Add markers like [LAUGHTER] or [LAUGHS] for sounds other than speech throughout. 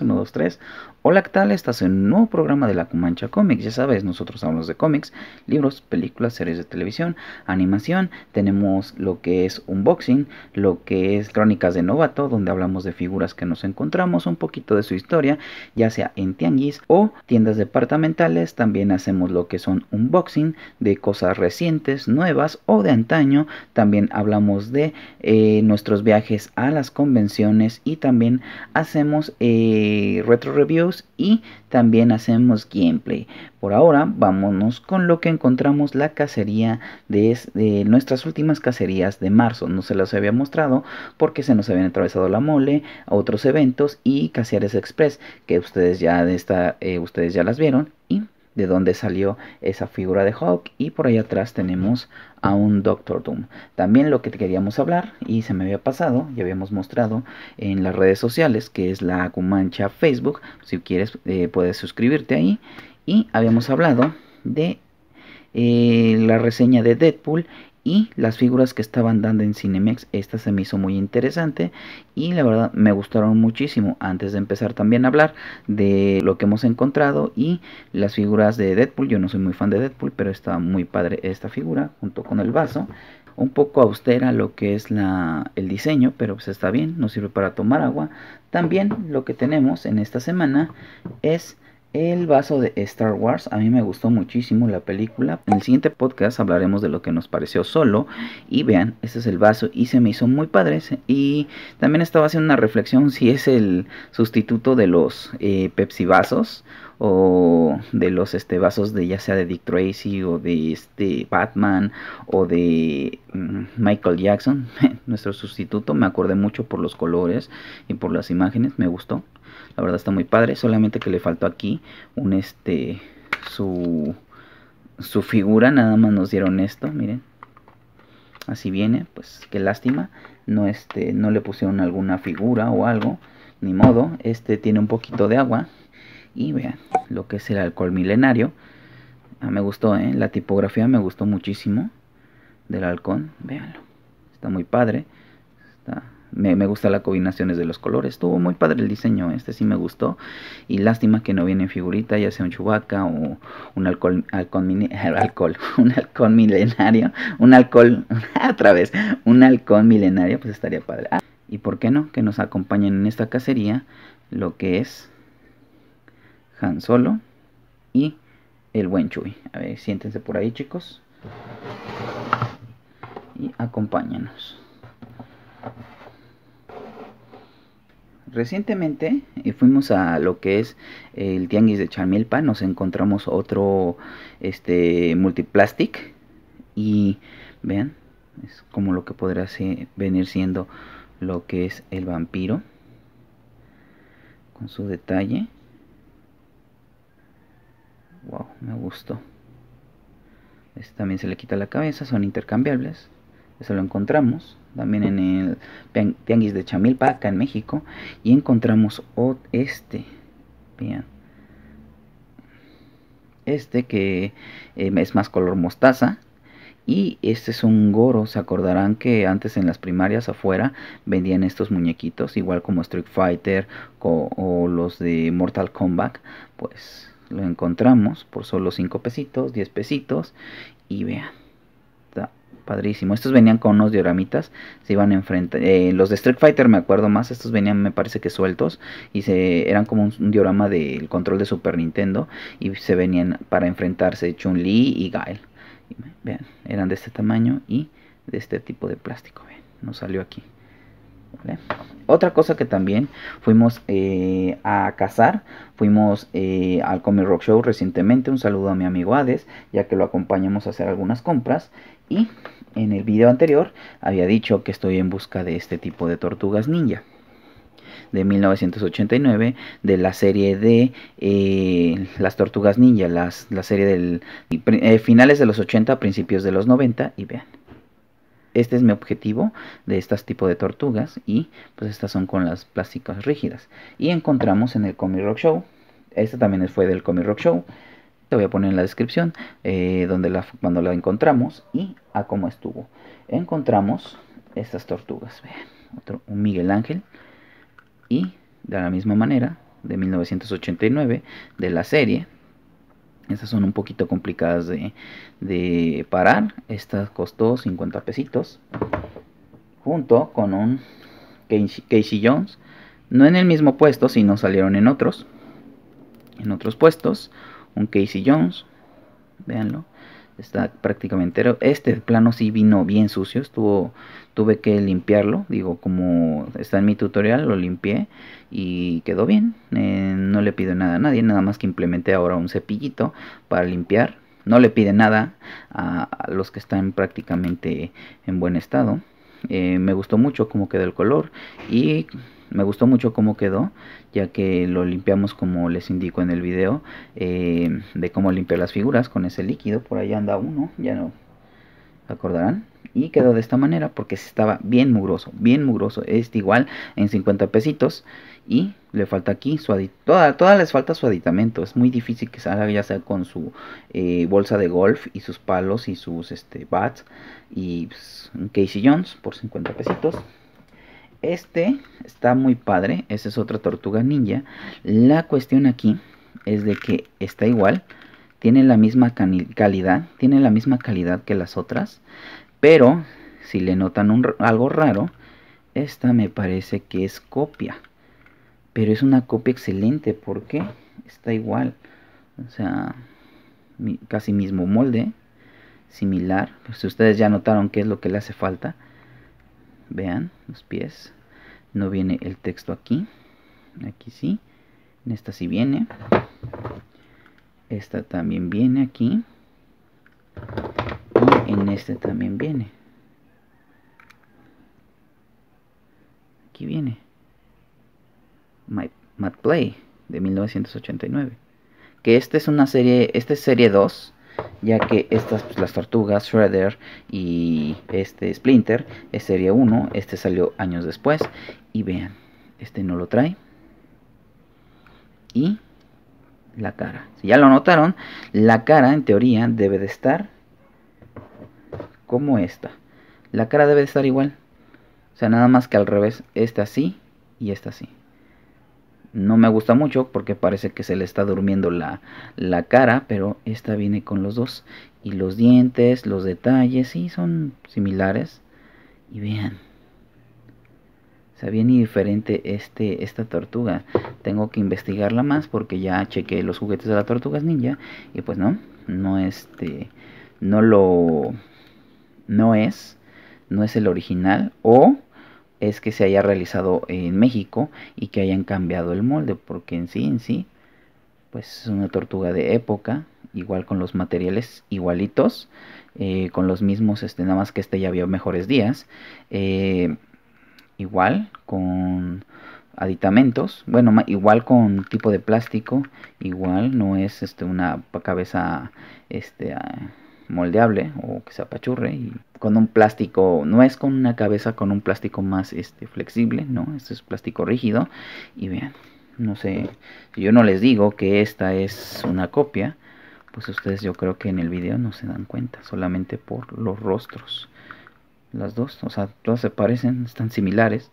1, 2, 3. Hola, ¿qué tal? Estás en un nuevo programa de la Comancha Comics. Ya sabes, nosotros hablamos de cómics, libros, películas, series de televisión, animación. Tenemos lo que es unboxing, lo que es crónicas de novato, donde hablamos de figuras que nos encontramos, un poquito de su historia, ya sea en tianguis o tiendas departamentales. También hacemos lo que son unboxing de cosas recientes, nuevas o de antaño. También hablamos de eh, nuestros viajes a las convenciones y también hacemos eh, eh, retro reviews y también hacemos gameplay. Por ahora vámonos con lo que encontramos la cacería de, nuestras últimas cacerías de marzo. No se las había mostrado porque se nos habían atravesado la mole, otros eventos y cacerías express que ustedes ya de esta, eh, ustedes ya las vieron y de dónde salió esa figura de Hulk y por ahí atrás tenemos a un Doctor Doom. También lo que queríamos hablar y se me había pasado, ya habíamos mostrado en las redes sociales que es la Cumancha Facebook, si quieres eh, puedes suscribirte ahí y habíamos hablado de eh, la reseña de Deadpool y las figuras que estaban dando en Cinemex, esta se me hizo muy interesante y la verdad me gustaron muchísimo. Antes de empezar también a hablar de lo que hemos encontrado y las figuras de Deadpool, yo no soy muy fan de Deadpool, pero está muy padre esta figura junto con el vaso. Un poco austera lo que es la, el diseño, pero pues está bien, nos sirve para tomar agua. También lo que tenemos en esta semana es el vaso de Star Wars. A mí me gustó muchísimo la película. En el siguiente podcast hablaremos de lo que nos pareció solo. Y vean, este es el vaso y se me hizo muy padre. Y también estaba haciendo una reflexión si es el sustituto de los eh, Pepsi vasos o de los este, vasos de ya sea de Dick Tracy o de este Batman o de mm, Michael Jackson, [LAUGHS] nuestro sustituto, me acordé mucho por los colores y por las imágenes, me gustó. La verdad está muy padre, solamente que le faltó aquí un este su su figura, nada más nos dieron esto, miren. Así viene, pues qué lástima, no este no le pusieron alguna figura o algo, ni modo. Este tiene un poquito de agua y vean lo que es el alcohol milenario. Ah, me gustó, ¿eh? la tipografía me gustó muchísimo del halcón, véanlo. Está muy padre. Está me, gusta la combinación de los colores. Estuvo muy padre el diseño, este sí me gustó. Y lástima que no viene en figurita, ya sea un chubaca o un alcohol, [LAUGHS] un milenario, un alcohol, [LAUGHS] otra vez, un alcohol milenario, pues estaría padre. Ah, y por qué no, que nos acompañen en esta cacería lo que es Han Solo y el buen Chuy. A ver, siéntense por ahí chicos y acompáñanos. Recientemente eh, fuimos a lo que es el tianguis de Chamilpa, nos encontramos otro este multiplastic y vean, es como lo que podrá ser, venir siendo lo que es el vampiro con su detalle. Wow, me gustó. Este también se le quita la cabeza, son intercambiables. Eso lo encontramos también en el tianguis de Chamilpa, acá en México, y encontramos este, vean, este que em, es más color mostaza, y este es un goro, se acordarán que antes en las primarias afuera vendían estos muñequitos, igual como Street Fighter o, o los de Mortal Kombat, pues lo encontramos por solo 5 pesitos, 10 pesitos, y vean. Padrísimo. Estos venían con unos dioramitas. Se iban enfrente. Eh, los de Street Fighter me acuerdo más. Estos venían, me parece que sueltos. Y se eran como un, diorama del control de Super Nintendo. Y se venían para enfrentarse Chun-Li y Gael. eran de este tamaño y de este tipo de plástico. no nos salió aquí. Otra cosa que también fuimos eh, a cazar, fuimos eh, al Comic Rock Show recientemente, un saludo a mi amigo Hades, ya que lo acompañamos a hacer algunas compras y en el video anterior había dicho que estoy en busca de este tipo de tortugas ninja de 1989 de la serie de eh, las tortugas ninja las, la serie de eh, finales de los 80 principios de los 90 y vean este es mi objetivo de este tipo de tortugas y pues estas son con las plásticas rígidas y encontramos en el comic rock show Este también fue del comic rock show te voy a poner en la descripción eh, cuando la encontramos y a cómo estuvo. Encontramos estas tortugas, un Miguel Ángel y de la misma manera de 1989 de la serie. Estas son un poquito complicadas de, parar. Estas costó 50 pesitos. Junto con un Casey Jones. No en el mismo puesto, sino salieron en otros. En otros puestos un Casey Jones, véanlo, está prácticamente, este plano sí vino bien sucio, estuvo, tuve que limpiarlo, digo, como está en mi tutorial, lo limpié y quedó bien, eh, no le pido nada a nadie, nada más que implementé ahora un cepillito para limpiar, no le pide nada a, los que están prácticamente en buen estado. Eh, me gustó mucho cómo quedó el color y me gustó mucho cómo quedó, ya que lo limpiamos como les indico en el video eh, de cómo limpiar las figuras con ese líquido. Por ahí anda uno, ya no acordarán. Y quedó de esta manera porque estaba bien mugroso, bien mugroso. Este igual en 50 pesitos y le falta aquí su toda, todas les falta su aditamento. Es muy difícil que salga ya sea con su eh, bolsa de golf y sus palos y sus este, bats y pues, un Casey Jones por 50 pesitos. Este está muy padre, esa es otra tortuga ninja. La cuestión aquí es de que está igual, tiene la misma calidad, tiene la misma calidad que las otras, pero si le notan algo raro, esta me parece que es copia. Pero es una copia excelente, porque está igual. O sea, casi mismo molde, similar. Si ustedes ya notaron qué es lo que le hace falta vean los pies no viene el texto aquí aquí sí en esta sí viene esta también viene aquí y en este también viene aquí viene My, Mad Play de 1989 que esta es una serie esta es serie 2 ya que estas, pues, las tortugas, Shredder y este Splinter, sería uno uno, este salió años después, y vean, este no lo trae, y la cara, si ya lo notaron, la cara en teoría debe de estar como esta, la cara debe de estar igual, o sea, nada más que al revés, esta así y esta así no me gusta mucho porque parece que se le está durmiendo la, la cara, pero esta viene con los dos. Y los dientes, los detalles, sí, son similares. Y vean, o sea, bien y diferente este, esta tortuga. Tengo que investigarla más porque ya chequé los juguetes de la tortuga ninja. Y pues no, no este, no lo, no es, no es el original. O es que se haya realizado en México y que hayan cambiado el molde, porque en sí, en sí, pues es una tortuga de época, igual con los materiales igualitos, eh, con los mismos, este, nada más que este ya vio mejores días, eh, igual con aditamentos, bueno, igual con tipo de plástico, igual no es este, una cabeza este, moldeable o que se apachurre y con un plástico, no es con una cabeza con un plástico más este, flexible, no, este es plástico rígido y vean, no sé, si yo no les digo que esta es una copia, pues ustedes yo creo que en el video no se dan cuenta, solamente por los rostros, las dos, o sea, todas se parecen, están similares,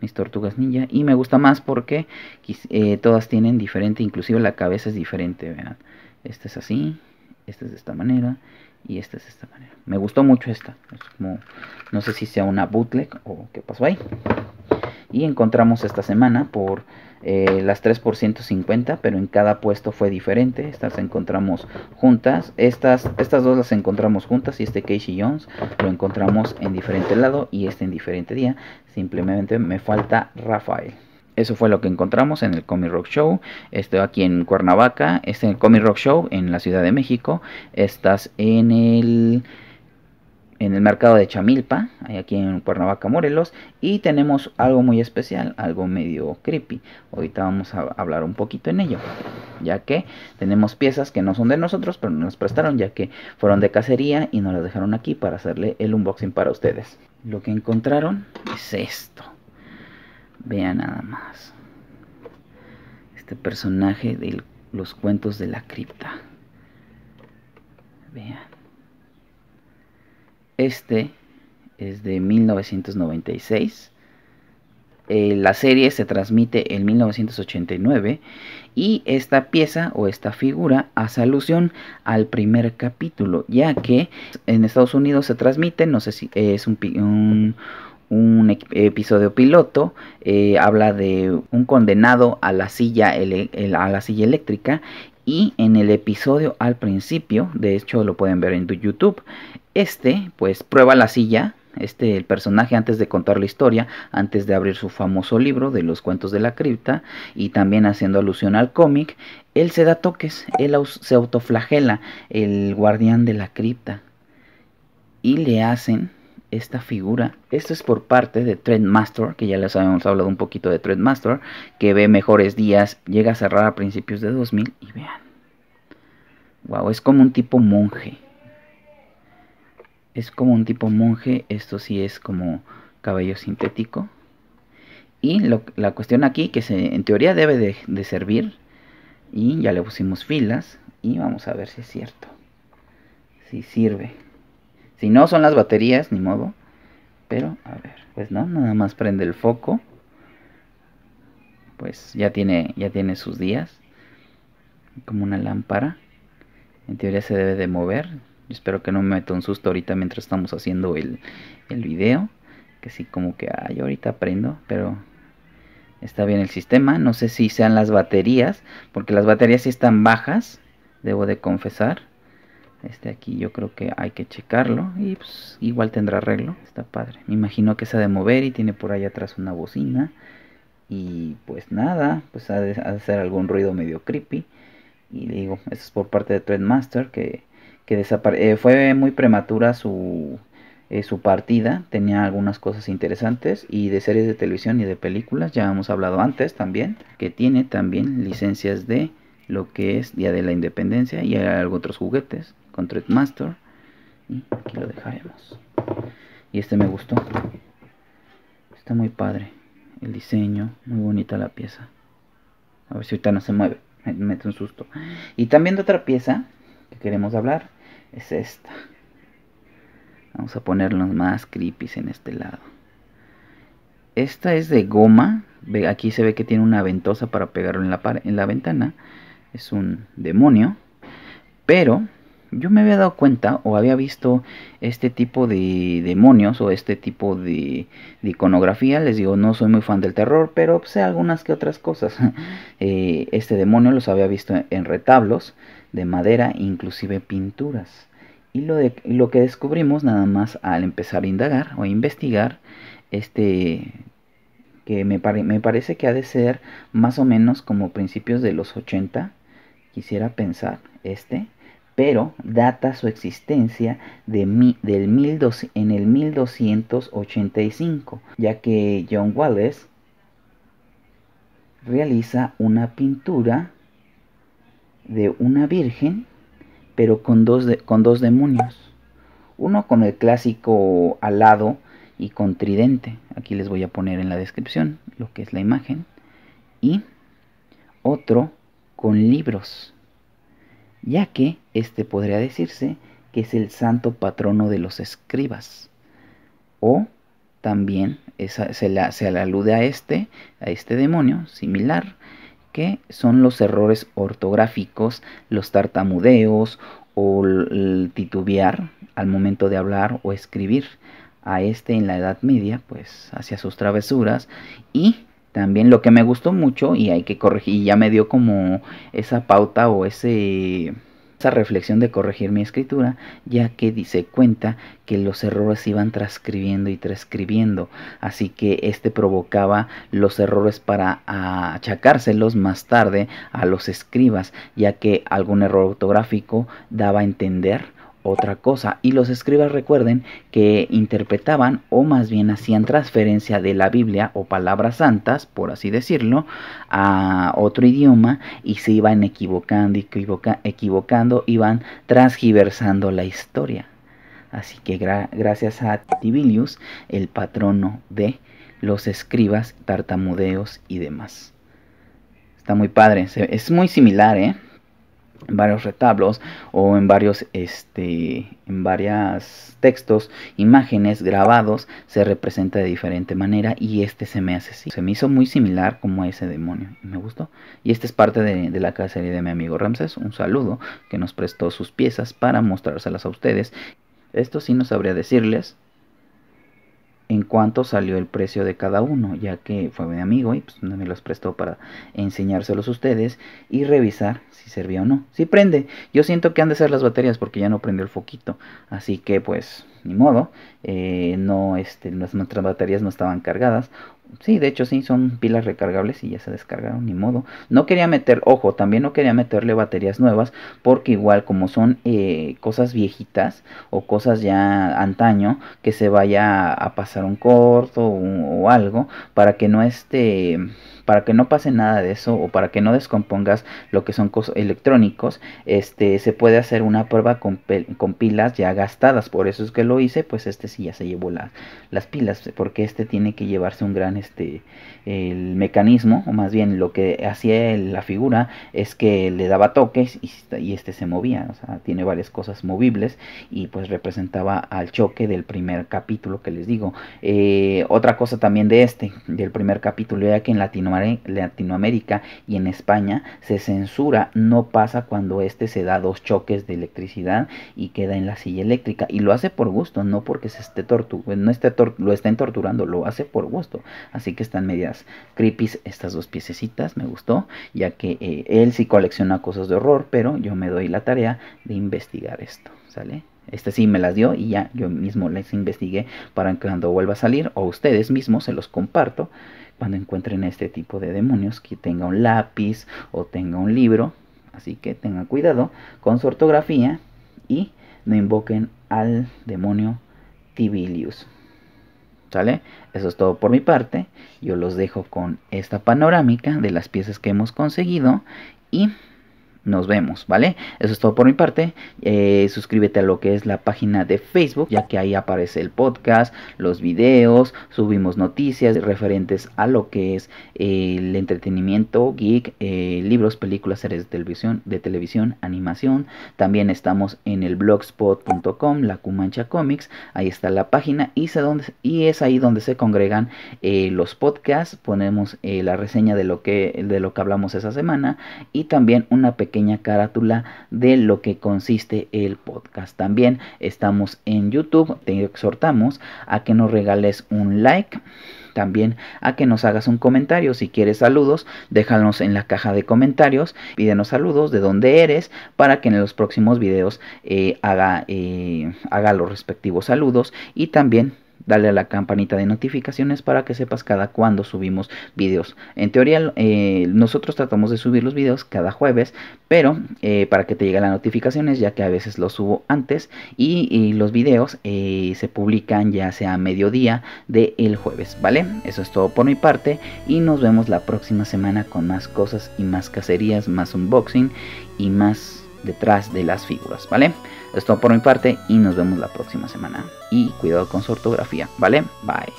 mis tortugas ninja y me gusta más porque eh, todas tienen diferente, inclusive la cabeza es diferente, vean, esta es así, esta es de esta manera y esta es de esta manera. Me gustó mucho esta, no sé si sea una bootleg o qué pasó ahí. Y encontramos esta semana por eh, las 3 por 150, pero en cada puesto fue diferente. Estas encontramos juntas, estas, estas dos las encontramos juntas y este Casey Jones lo encontramos en diferente lado y este en diferente día. Simplemente me falta Rafael. Eso fue lo que encontramos en el Comic Rock Show. Estoy aquí en Cuernavaca, Este en el Comic Rock Show en la Ciudad de México. Estás en el en el mercado de Chamilpa, aquí en Cuernavaca, Morelos, y tenemos algo muy especial, algo medio creepy. Ahorita vamos a hablar un poquito en ello, ya que tenemos piezas que no son de nosotros, pero nos prestaron, ya que fueron de cacería y nos las dejaron aquí para hacerle el unboxing para ustedes. Lo que encontraron es esto. Vean nada más. Este personaje de los cuentos de la cripta. Vean. Este es de 1996. Eh, la serie se transmite en 1989 y esta pieza o esta figura hace alusión al primer capítulo, ya que en Estados Unidos se transmite, no sé si es un un episodio piloto eh, habla de un condenado a la silla a la silla eléctrica y en el episodio al principio de hecho lo pueden ver en YouTube este pues prueba la silla este el personaje antes de contar la historia, antes de abrir su famoso libro de los cuentos de la cripta y también haciendo alusión al cómic, él se da toques, él se autoflagela, el guardián de la cripta y le hacen esta figura. Esto es por parte de Trendmaster, que ya les habíamos hablado un poquito de Trendmaster, que ve mejores días, llega a cerrar a principios de 2000 y vean. Wow, es como un tipo monje. Es como un tipo monje, esto sí es como cabello sintético. Y la cuestión aquí, que en teoría debe de, de servir, y ya le pusimos filas, y vamos a ver si es cierto, si sirve. Si no son las baterías, ni modo. Pero, a ver, pues no, nada más prende el foco. Pues ya tiene, ya tiene sus días. Como una lámpara. En teoría se debe de mover. espero que no me meta un susto ahorita mientras estamos haciendo el, el video. Que sí, como que, ay, ahorita prendo, pero está bien el sistema. No sé si sean las baterías, porque las baterías sí están bajas, debo de confesar. Este aquí yo creo que hay que checarlo y pues igual tendrá arreglo. Está padre. Me imagino que se ha de mover y tiene por ahí atrás una bocina. Y pues nada, pues ha de hacer algún ruido medio creepy. Y digo, eso es por parte de Threadmaster que, que eh, fue muy prematura su, eh, su partida. Tenía algunas cosas interesantes y de series de televisión y de películas. Ya hemos hablado antes también que tiene también licencias de lo que es Día de la Independencia y hay otros juguetes con master Y aquí lo dejaremos. Y este me gustó. Está muy padre. El diseño, muy bonita la pieza. A ver si ahorita no se mueve. Me mete un susto. Y también de otra pieza que queremos hablar es esta. Vamos a ponernos más creepy en este lado. Esta es de goma. Aquí se ve que tiene una ventosa para pegarlo en la, en la ventana. Es un demonio. Pero yo me había dado cuenta o había visto este tipo de demonios o este tipo de, iconografía. Les digo, no soy muy fan del terror, pero sé algunas que otras cosas. [LAUGHS] Eh, este demonio los había visto en, retablos de madera, inclusive pinturas. Y lo, de, lo que descubrimos nada más al empezar a indagar o investigar, este que me, me parece que ha de ser más o menos como principios de los 80, quisiera pensar, este, pero data su existencia del en el 1285, ya que John Wallace realiza una pintura de una virgen, pero con dos, con dos demonios. Uno con el clásico alado y con tridente. Aquí les voy a poner en la descripción lo que es la imagen. Y otro con libros ya que este podría decirse que es el santo patrono de los escribas. O también se, le alude a este, a este demonio similar, que son los errores ortográficos, los tartamudeos o el titubear al momento de hablar o escribir. A este en la Edad Media, pues hacia sus travesuras y también lo que me gustó mucho y hay que corregir, ya me dio como esa pauta o ese esa reflexión de corregir mi escritura, ya que dice cuenta que los errores iban transcribiendo y transcribiendo, así que este provocaba los errores para achacárselos más tarde a los escribas, ya que algún error ortográfico daba a entender otra cosa. Y los escribas recuerden que interpretaban o más bien hacían transferencia de la Biblia o palabras santas, por así decirlo, a otro idioma y se iban equivocando, y equivocando, iban transgiversando la historia. Así que gracias a Tibilius, el patrono de los escribas, tartamudeos y demás. Está muy padre, es muy similar, ¿eh? en varios retablos o en varios este en varias textos imágenes grabados se representa de diferente manera y este se me hace así se me hizo muy similar como a ese demonio me gustó y esta es parte de, la cacería de mi amigo Ramses un saludo que nos prestó sus piezas para mostrárselas a ustedes esto sí no sabría decirles en cuanto salió el precio de cada uno, ya que fue mi amigo y pues, me los prestó para enseñárselos a ustedes y revisar si servía o no. Si prende, yo siento que han de ser las baterías porque ya no prendió el foquito, así que pues ni modo, eh, no, este, nuestras baterías no estaban cargadas Sí, de hecho sí, son pilas recargables y ya se descargaron, ni modo. No quería meter, ojo, también no quería meterle baterías nuevas porque igual como son eh, cosas viejitas o cosas ya antaño, que se vaya a pasar un corto o, o algo para que no esté para que no pase nada de eso o para que no descompongas lo que son electrónicos, este, se puede hacer una prueba con, pilas ya gastadas. Por eso es que lo hice, pues este sí ya se llevó las pilas, porque este tiene que llevarse un gran este, el mecanismo, o más bien lo que hacía la figura es que le daba toques y, este se movía, o sea, tiene varias cosas movibles y pues representaba al choque del primer capítulo que les digo. Eh, otra cosa también de este, del primer capítulo, ya que en Latinoamérica Latinoamérica y en España se censura, no pasa cuando este se da dos choques de electricidad y queda en la silla eléctrica. Y lo hace por gusto, no porque se esté no esté lo estén torturando, lo hace por gusto. Así que están medias creepy estas dos piececitas, me gustó, ya que eh, él sí colecciona cosas de horror, pero yo me doy la tarea de investigar esto, ¿sale? Este sí me las dio y ya yo mismo les investigué para que cuando vuelva a salir o ustedes mismos se los comparto cuando encuentren este tipo de demonios que tenga un lápiz o tenga un libro. Así que tengan cuidado con su ortografía y no invoquen al demonio Tibilius. ¿Sale? Eso es todo por mi parte. Yo los dejo con esta panorámica de las piezas que hemos conseguido y nos vemos, ¿vale? Eso es todo por mi parte. Eh, suscríbete a lo que es la página de Facebook, ya que ahí aparece el podcast, los videos, subimos noticias referentes a lo que es el entretenimiento, geek, eh, libros, películas, series de televisión, de televisión, animación. También estamos en el blogspot.com, la Cumancha Comics. Ahí está la página y, es ahí donde se congregan eh, los podcasts. Ponemos la reseña de lo, que, de lo que hablamos esa semana y también una pequeña carátula de lo que consiste el podcast. También estamos en YouTube, te exhortamos a que nos regales un like. También a que nos hagas un comentario. Si quieres saludos, déjanos en la caja de comentarios. Pídenos saludos de dónde eres para que en los próximos videos eh, haga, eh, haga los respectivos saludos. Y también Dale a la campanita de notificaciones para que sepas cada cuando subimos videos. En teoría, eh, nosotros tratamos de subir los videos cada jueves, pero eh, para que te lleguen las notificaciones, ya que a veces los subo antes y, los videos eh, se publican ya sea a mediodía del el jueves, ¿vale? Eso es todo por mi parte y nos vemos la próxima semana con más cosas y más cacerías, más unboxing y más detrás de las figuras, ¿vale? Esto por mi parte y nos vemos la próxima semana. Y cuidado con su ortografía, ¿vale? Bye.